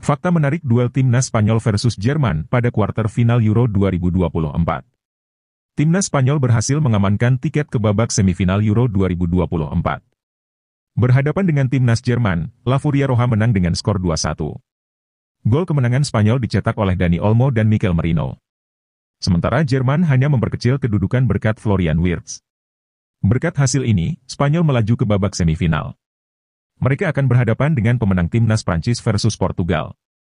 Fakta menarik duel timnas Spanyol versus Jerman pada kuarter final Euro 2024. Timnas Spanyol berhasil mengamankan tiket ke babak semifinal Euro 2024. Berhadapan dengan timnas Jerman, La Furia Roja menang dengan skor 2-1. Gol kemenangan Spanyol dicetak oleh Dani Olmo dan Mikel Merino. Sementara Jerman hanya memperkecil kedudukan berkat Florian Wirtz. Berkat hasil ini, Spanyol melaju ke babak semifinal mereka akan berhadapan dengan pemenang timnas Prancis versus Portugal.